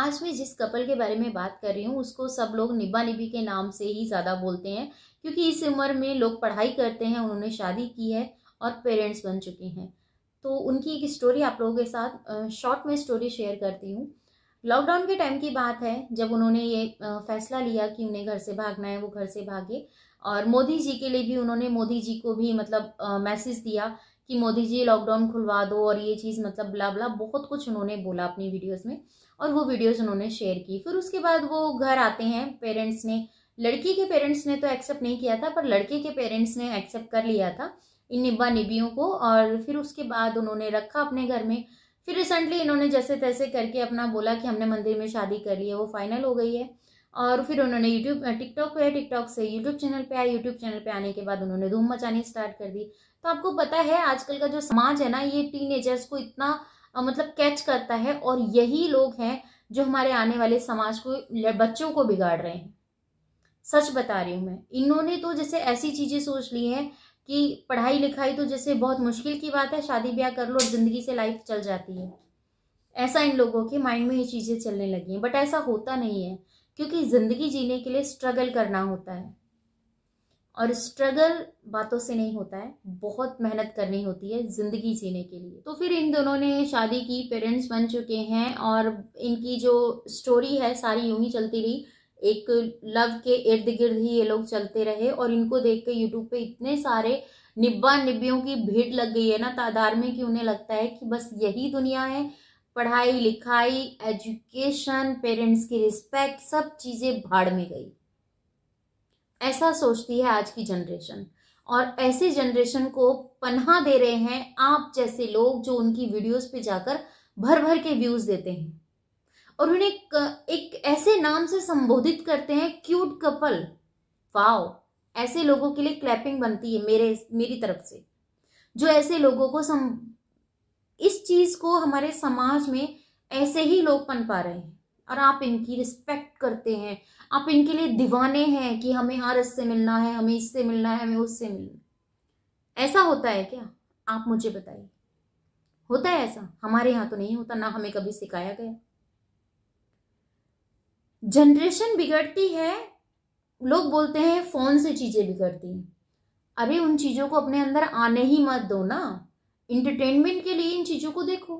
आज मैं जिस कपल के बारे में बात कर रही हूँ उसको सब लोग निब्बा निबी के नाम से ही ज़्यादा बोलते हैं क्योंकि इस उम्र में लोग पढ़ाई करते हैं उन्होंने शादी की है और पेरेंट्स बन चुके हैं तो उनकी एक स्टोरी आप लोगों के साथ शॉर्ट में स्टोरी शेयर करती हूँ लॉकडाउन के टाइम की बात है जब उन्होंने ये फैसला लिया कि उन्हें घर से भागना है वो घर से भागे और मोदी जी के लिए भी उन्होंने मोदी जी को भी मतलब मैसेज दिया कि मोदी जी लॉकडाउन खुलवा दो और ये चीज़ मतलब बुला बुला बहुत कुछ उन्होंने बोला अपनी वीडियोस में और वो वीडियोस उन्होंने शेयर की फिर उसके बाद वो घर आते हैं पेरेंट्स ने लड़की के पेरेंट्स ने तो एक्सेप्ट नहीं किया था पर लड़के के पेरेंट्स ने एक्सेप्ट कर लिया था इन निब्बा निबियों को और फिर उसके बाद उन्होंने रखा अपने घर में फिर रिसेंटली इन्होंने जैसे तैसे करके अपना बोला कि हमने मंदिर में शादी कर ली है वो फाइनल हो गई है और फिर उन्होंने यूट्यूब टिकटॉक पे टिकटॉक से यूट्यूब चैनल पे आए यूट्यूब चैनल पे आने के बाद उन्होंने धूम मचानी स्टार्ट कर दी तो आपको पता है आजकल का जो समाज है ना ये टीनेजर्स को इतना मतलब कैच करता है और यही लोग हैं जो हमारे आने वाले समाज को बच्चों को बिगाड़ रहे हैं सच बता रही हूँ मैं इन्होंने तो जैसे ऐसी चीज़ें सोच ली हैं कि पढ़ाई लिखाई तो जैसे बहुत मुश्किल की बात है शादी ब्याह कर लो ज़िंदगी से लाइफ चल जाती है ऐसा इन लोगों के माइंड में ये चीज़ें चलने लगी हैं बट ऐसा होता नहीं है क्योंकि ज़िंदगी जीने के लिए स्ट्रगल करना होता है और स्ट्रगल बातों से नहीं होता है बहुत मेहनत करनी होती है ज़िंदगी जीने के लिए तो फिर इन दोनों ने शादी की पेरेंट्स बन चुके हैं और इनकी जो स्टोरी है सारी यूं ही चलती रही एक लव के इर्द गिर्द ही ये लोग चलते रहे और इनको देख के यूट्यूब पे इतने सारे निब्बा निब्बियों की भीड़ लग गई है ना तादार में कि उन्हें लगता है कि बस यही दुनिया है पढ़ाई लिखाई एजुकेशन पेरेंट्स की रिस्पेक्ट सब चीज़ें भाड़ में गई ऐसा सोचती है आज की जनरेशन और ऐसे जनरेशन को पन्हा दे रहे हैं आप जैसे लोग जो उनकी वीडियोस पे जाकर भर भर के व्यूज देते हैं और उन्हें एक, एक ऐसे नाम से संबोधित करते हैं क्यूट कपल वाओ ऐसे लोगों के लिए क्लैपिंग बनती है मेरे मेरी तरफ से जो ऐसे लोगों को सम इस चीज़ को हमारे समाज में ऐसे ही लोग पन पा रहे हैं और आप इनकी रिस्पेक्ट करते हैं आप इनके लिए दीवाने हैं कि हमें हर इससे मिलना है हमें इससे मिलना है हमें उससे मिलना ऐसा होता है क्या आप मुझे बताइए होता है ऐसा हमारे यहां तो नहीं होता ना हमें कभी सिखाया गया जनरेशन बिगड़ती है लोग बोलते हैं फ़ोन से चीज़ें बिगड़ती हैं अरे उन चीज़ों को अपने अंदर आने ही मत दो ना इंटरटेनमेंट के लिए इन चीज़ों को देखो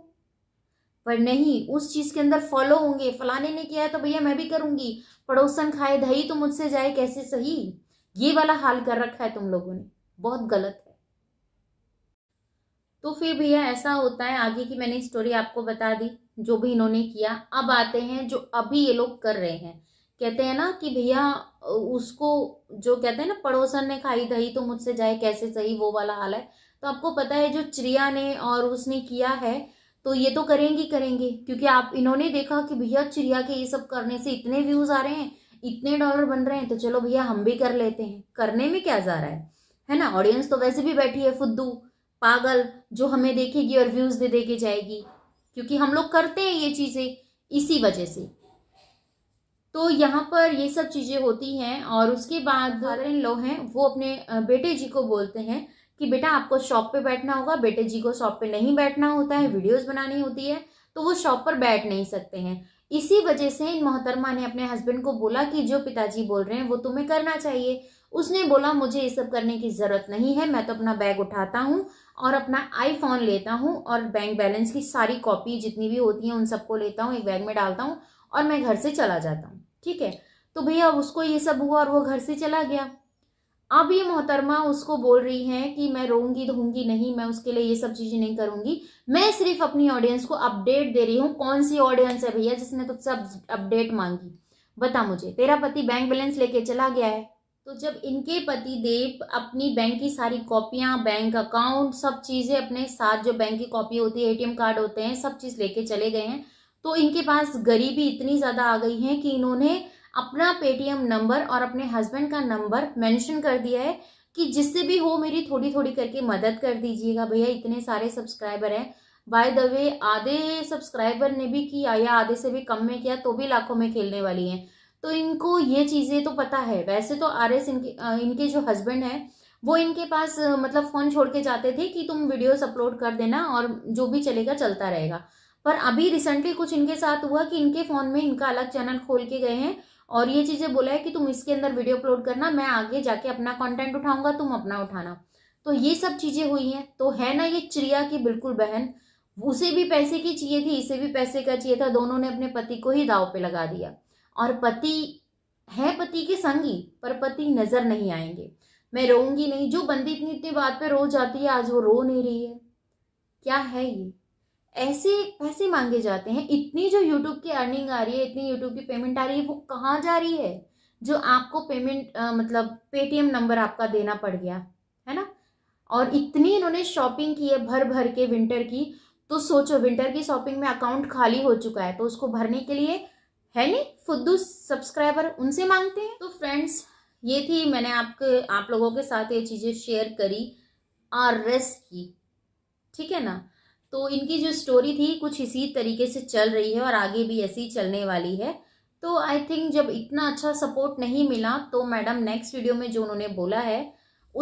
पर नहीं उस चीज के अंदर फॉलो होंगे फलाने ने किया है तो भैया मैं भी करूंगी पड़ोसन खाए दही तो मुझसे जाए कैसे सही ये वाला हाल कर रखा है तुम लोगों ने बहुत गलत है तो फिर भैया ऐसा होता है आगे की मैंने स्टोरी आपको बता दी जो भी इन्होंने किया अब आते हैं जो अभी ये लोग कर रहे हैं कहते हैं ना कि भैया उसको जो कहते हैं ना पड़ोसन ने खाई दही तो मुझसे जाए कैसे सही वो वाला हाल है तो आपको पता है जो चिड़िया ने और उसने किया है तो ये तो करेंगे करेंगे क्योंकि आप इन्होंने देखा कि भैया चिड़िया के ये सब करने से इतने व्यूज आ रहे हैं इतने डॉलर बन रहे हैं तो चलो भैया हम भी कर लेते हैं करने में क्या जा रहा है है ना ऑडियंस तो वैसे भी बैठी है फुद्दू पागल जो हमें देखेगी और व्यूज दे देके जाएगी क्योंकि हम लोग करते हैं ये चीजें इसी वजह से तो यहाँ पर ये सब चीजें होती हैं और उसके बाद फादर इन लॉ हैं वो अपने बेटे जी को बोलते हैं कि बेटा आपको शॉप पे बैठना होगा बेटे जी को शॉप पे नहीं बैठना होता है वीडियोस बनानी होती है तो वो शॉप पर बैठ नहीं सकते हैं इसी वजह से इन मोहतरमा ने अपने हस्बैंड को बोला कि जो पिताजी बोल रहे हैं वो तुम्हें करना चाहिए उसने बोला मुझे ये सब करने की ज़रूरत नहीं है मैं तो अपना बैग उठाता हूँ और अपना आईफोन लेता हूँ और बैंक बैलेंस की सारी कॉपी जितनी भी होती हैं उन सबको लेता हूँ एक बैग में डालता हूँ और मैं घर से चला जाता हूँ ठीक है तो भैया उसको ये सब हुआ और वो घर से चला गया अब ये मोहतरमा उसको बोल रही हैं कि मैं रोऊंगी धोंगी नहीं मैं उसके लिए ये सब चीज़ें नहीं करूंगी मैं सिर्फ अपनी ऑडियंस को अपडेट दे रही हूँ कौन सी ऑडियंस है भैया जिसने तुझसे अपडेट मांगी बता मुझे तेरा पति बैंक बैलेंस लेके चला गया है तो जब इनके पति देव अपनी बैंक की सारी कॉपियाँ बैंक अकाउंट सब चीज़ें अपने साथ जो बैंक की कॉपी होती है एटीएम कार्ड होते हैं सब चीज़ लेके चले गए हैं तो इनके पास गरीबी इतनी ज़्यादा आ गई है कि इन्होंने अपना पेटीएम नंबर और अपने हस्बैंड का नंबर मेंशन कर दिया है कि जिससे भी हो मेरी थोड़ी थोड़ी करके मदद कर दीजिएगा भैया इतने सारे सब्सक्राइबर हैं बाय द वे आधे सब्सक्राइबर ने भी किया या आधे से भी कम में किया तो भी लाखों में खेलने वाली हैं तो इनको ये चीज़ें तो पता है वैसे तो आर एस इनके इनके जो हस्बैंड हैं वो इनके पास मतलब फ़ोन छोड़ के जाते थे कि तुम वीडियोस अपलोड कर देना और जो भी चलेगा चलता रहेगा पर अभी रिसेंटली कुछ इनके साथ हुआ कि इनके फ़ोन में इनका अलग चैनल खोल के गए हैं और ये चीज़ें बोला है कि तुम इसके अंदर वीडियो अपलोड करना मैं आगे जाके अपना कंटेंट उठाऊंगा तुम अपना उठाना तो ये सब चीज़ें हुई हैं तो है ना ये चिड़िया की बिल्कुल बहन उसे भी पैसे की चाहिए थी इसे भी पैसे का चाहिए था दोनों ने अपने पति को ही दाव पे लगा दिया और पति है पति के संगी पर पति नजर नहीं आएंगे मैं रोऊंगी नहीं जो बंदी इतनी इतनी बात पे रो जाती है आज वो रो नहीं रही है क्या है ये ऐसे पैसे मांगे जाते हैं इतनी जो यूट्यूब की अर्निंग आ रही है इतनी यूट्यूब की पेमेंट आ रही है वो कहाँ जा रही है जो आपको पेमेंट आ, मतलब पेटीएम नंबर आपका देना पड़ गया है ना और इतनी इन्होंने शॉपिंग की है भर भर के विंटर की तो सोचो विंटर की शॉपिंग में अकाउंट खाली हो चुका है तो उसको भरने के लिए है नहीं फुद्दू सब्सक्राइबर उनसे मांगते हैं तो फ्रेंड्स ये थी मैंने आपके आप लोगों के साथ ये चीज़ें शेयर करी आर की ठीक है ना तो इनकी जो स्टोरी थी कुछ इसी तरीके से चल रही है और आगे भी ऐसी चलने वाली है तो आई थिंक जब इतना अच्छा सपोर्ट नहीं मिला तो मैडम नेक्स्ट वीडियो में जो उन्होंने बोला है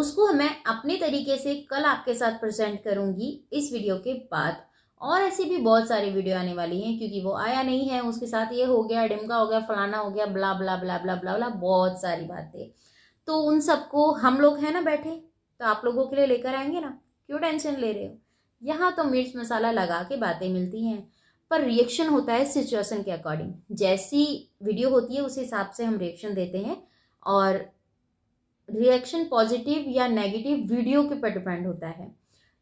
उसको मैं अपने तरीके से कल आपके साथ प्रेजेंट करूंगी इस वीडियो के बाद और ऐसी भी बहुत सारी वीडियो आने वाली हैं क्योंकि वो आया नहीं है उसके साथ ये हो गया डिमका हो गया फलाना हो गया ब्ला ब्ला ब्ला ब्ला ब्ला ब्ला बहुत सारी बातें तो उन सबको हम लोग हैं ना बैठे तो आप लोगों के लिए लेकर आएंगे ना क्यों टेंशन ले रहे हो यहाँ तो मिर्च मसाला लगा के बातें मिलती हैं पर रिएक्शन होता है सिचुएशन के अकॉर्डिंग जैसी वीडियो होती है उस हिसाब से हम रिएक्शन देते हैं और रिएक्शन पॉजिटिव या नेगेटिव वीडियो के पर डिपेंड होता है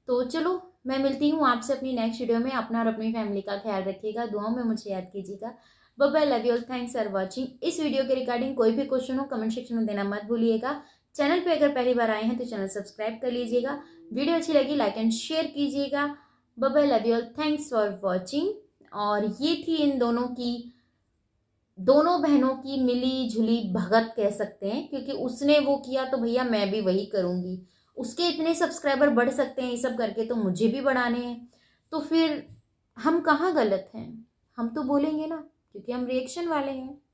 तो चलो मैं मिलती हूँ आपसे अपनी नेक्स्ट वीडियो में अपना और अपनी फैमिली का ख्याल रखिएगा दुआओं में मुझे याद कीजिएगा बब I love you all thanks for watching इस वीडियो के रिगार्डिंग कोई भी क्वेश्चन हो कमेंट सेक्शन में देना मत भूलिएगा चैनल पे अगर पहली बार आए हैं तो चैनल सब्सक्राइब कर लीजिएगा वीडियो अच्छी लगी लाइक एंड शेयर कीजिएगा बबा love you all thanks for watching और ये थी इन दोनों की दोनों बहनों की मिली जुली भगत कह सकते हैं क्योंकि उसने वो किया तो भैया मैं भी वही करूँगी उसके इतने सब्सक्राइबर बढ़ सकते हैं ये सब करके तो मुझे भी बढ़ाने हैं तो फिर हम कहाँ गलत हैं हम तो बोलेंगे ना क्योंकि हम रिएक्शन वाले हैं